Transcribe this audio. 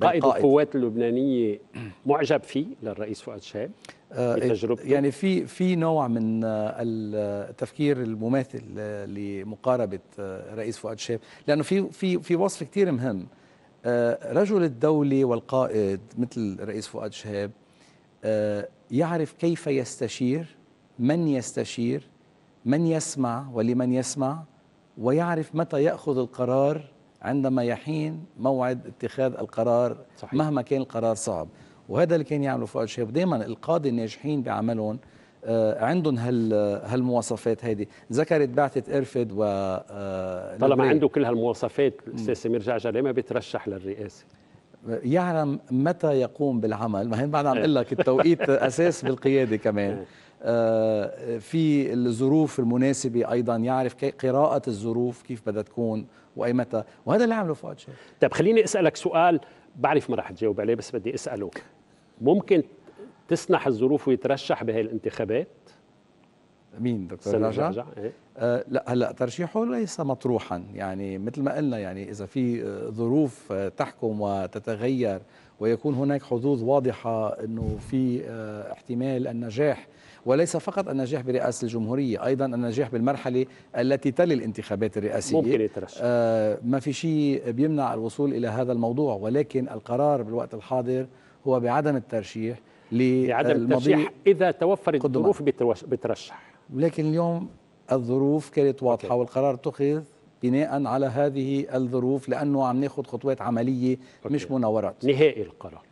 قائد القوات اللبنانيه معجب فيه للرئيس فؤاد شهاب آه، بتجربته يعني في في نوع من آه، التفكير المماثل لمقاربه الرئيس آه، فؤاد شهاب لانه في في في وصف كثير مهم رجل الدوله والقائد مثل الرئيس فؤاد شهاب يعرف كيف يستشير من يستشير من يسمع ولمن يسمع ويعرف متى ياخذ القرار عندما يحين موعد اتخاذ القرار صحيح. مهما كان القرار صعب وهذا اللي كان يعمله فؤاد شهاب دائما القاضي الناجحين بعملهم آه، عندهم هال هالمواصفات هذه ذكرت بعثه ارفد و آه، طالما عنده كل هالمواصفات الاستاذ سمير جعجع ليه ما بيترشح للرئاسه يعلم متى يقوم بالعمل ما هين بعد عم إيه. اقول لك التوقيت اساس بالقياده كمان إيه. آه، في الظروف المناسبة أيضا يعرف قراءة الظروف كيف بدها تكون متى وهذا اللي عمله فؤاد شاهين طيب خليني أسألك سؤال بعرف ما راح تجاوب عليه بس بدي أسأله ممكن تسنح الظروف ويترشح بهي الانتخابات مين دكتور رجع, رجع. إيه؟ آه لا هلا ترشيحه ليس مطروحا يعني مثل ما قلنا يعني اذا في آه، ظروف آه، تحكم وتتغير ويكون هناك حظوظ واضحه انه في آه احتمال النجاح وليس فقط النجاح برئاسة الجمهورية أيضا النجاح بالمرحلة التي تلي الانتخابات الرئاسية ممكن يترشح آه ما في شيء بيمنع الوصول إلى هذا الموضوع ولكن القرار بالوقت الحاضر هو بعدم الترشيح لعدم الترشيح إذا توفرت الظروف بترشح ولكن اليوم الظروف كانت واضحه أوكي. والقرار اتخذ بناء على هذه الظروف لانه عم ناخذ خطوات عمليه أوكي. مش مناورات نهائي القرار